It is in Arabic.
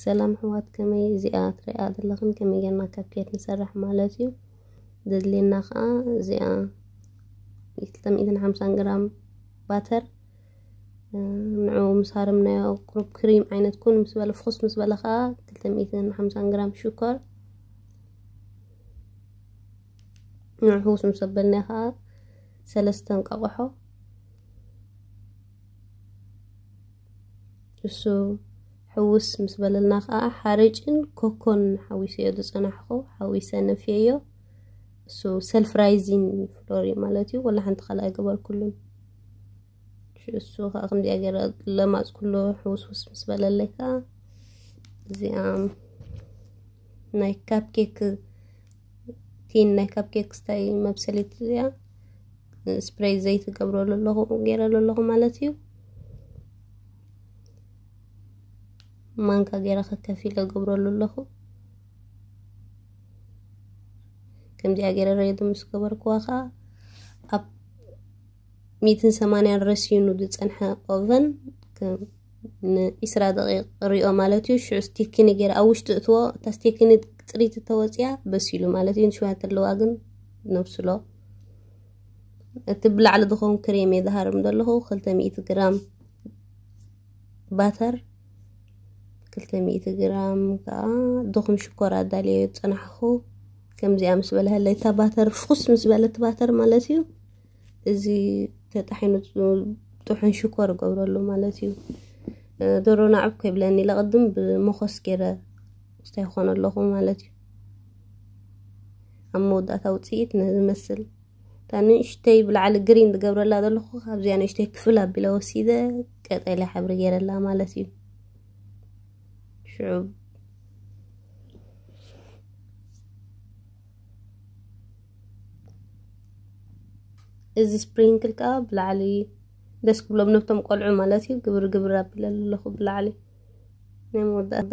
سلام حوات كمي زيات رئات اللغن كمي جانا كابكيت نسرح مالاتي دادلي ناقا زيات يتلتم إذن حمسان غرام باتر نعو آه، مسار من قرب كريم عينة تكون مسبالة فخص مسبالة خا تلتم إذن حمسان غرام شكر نعو حوس مسبالة سلستن قوحو السو حوس مسبل النخاء حرجن كوكون حويسي يدوسنا حقو حويسنا فيه سو سلف رايزين فلوري مالتي ولا حنت خلاق قبل كلهم شو سو خاقم دي اقرأ لماس كله حوس حوس مسبل اللي زي ام ناي كيك تين ناي كيك ستاي مبسلي تزيا سبراي زيت قبرو للغو قيرا للغو مالتيو مانكا غيرا كفيلة قبر الله كم دي أغيرا ريد مس قبر كواخا أب ميتن سماني الرسيون ودوت أنحاء أوفن كم ن إسراء دقيق ريو مالتيو شو ستيكيني غير أوش تأثوا تستيكيني تريد التوزيع بس يلو مالتيو شو هاتلو أغن نفسلو تبلع على دخون كريمي ظهر من دلهو خلطة مئة جرام باتر ክልተሚእቲ ግራም ከዓ ድኹም ሽኮር ኣዳልዮ ዝፀናሕኹ ከምዚኣ ምስ በለ ሃለይታ ባተር ፍኩስ ምስ በለት ባተር ማለት እዩ እዚ ተጣሒኑ ጥሑን ሽኮር ገብረሉ ማለት እዩ ደሮ ናዕብ ከይብለኒ ለቅድም ብመኮስ ገይረ ስታይ ይኮነ ኣለኹ ማለት እዩ ኣብ መወዳእታ ውፅኢት ንዝመስል እታ ንእሽተይ ብላዕሊ ግሪን ዝገብረላ ዘለኹ ካብዚኣ ንእሽተይ ክፍል ኣቢለ ወሲደ ቀጠልያ ሕብሪ ገይረላ ማለት እዩ شعوب እዚ ስፕሪንክል ከዓ ብላዕሊ ደስ ክብሎም ነብቶም ቆልዑ ማለት እዩ ግብሪ ግብሪ ኣቢለ ኣለኹ ብላዕሊ ናይ መወዳእታ